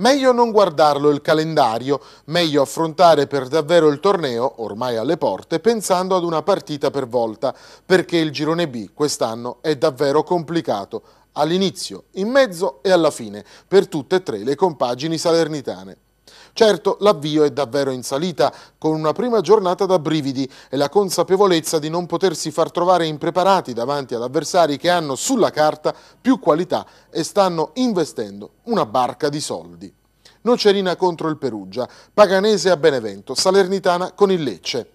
Meglio non guardarlo il calendario, meglio affrontare per davvero il torneo, ormai alle porte, pensando ad una partita per volta, perché il girone B quest'anno è davvero complicato, all'inizio, in mezzo e alla fine, per tutte e tre le compagini salernitane. Certo, l'avvio è davvero in salita, con una prima giornata da brividi e la consapevolezza di non potersi far trovare impreparati davanti ad avversari che hanno sulla carta più qualità e stanno investendo una barca di soldi. Nocerina contro il Perugia, Paganese a Benevento, Salernitana con il Lecce.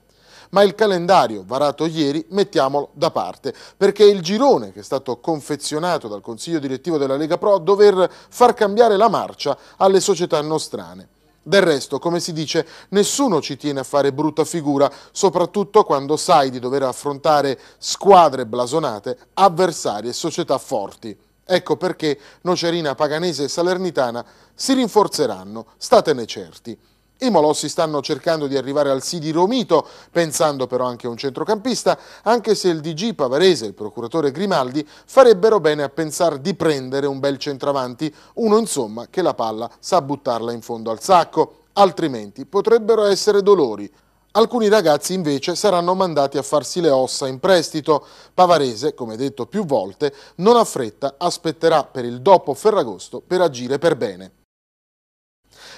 Ma il calendario varato ieri mettiamolo da parte, perché il girone che è stato confezionato dal Consiglio Direttivo della Lega Pro a dover far cambiare la marcia alle società nostrane. Del resto, come si dice, nessuno ci tiene a fare brutta figura, soprattutto quando sai di dover affrontare squadre blasonate, avversari e società forti. Ecco perché Nocerina, Paganese e Salernitana si rinforzeranno, statene certi. I Molossi stanno cercando di arrivare al sì di Romito, pensando però anche a un centrocampista, anche se il DG Pavarese e il procuratore Grimaldi farebbero bene a pensare di prendere un bel centravanti, uno insomma che la palla sa buttarla in fondo al sacco, altrimenti potrebbero essere dolori. Alcuni ragazzi invece saranno mandati a farsi le ossa in prestito. Pavarese, come detto più volte, non ha fretta, aspetterà per il dopo Ferragosto per agire per bene.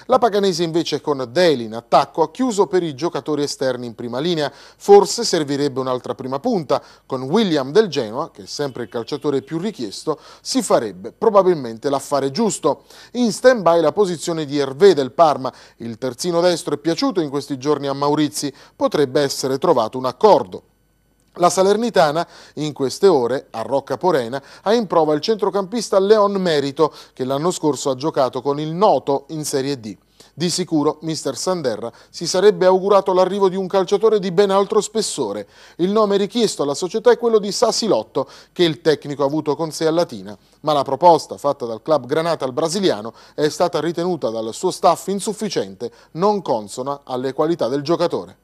La Paganese invece con Deli in attacco ha chiuso per i giocatori esterni in prima linea. Forse servirebbe un'altra prima punta con William del Genoa, che è sempre il calciatore più richiesto, si farebbe probabilmente l'affare giusto. In stand-by la posizione di Hervé del Parma, il terzino destro è piaciuto in questi giorni a Maurizi, potrebbe essere trovato un accordo. La Salernitana in queste ore a Rocca Porena ha in prova il centrocampista Leon Merito che l'anno scorso ha giocato con il Noto in Serie D. Di sicuro mister Sanderra si sarebbe augurato l'arrivo di un calciatore di ben altro spessore. Il nome richiesto alla società è quello di Sassilotto che il tecnico ha avuto con sé a Latina, ma la proposta fatta dal club Granata al brasiliano è stata ritenuta dal suo staff insufficiente, non consona alle qualità del giocatore.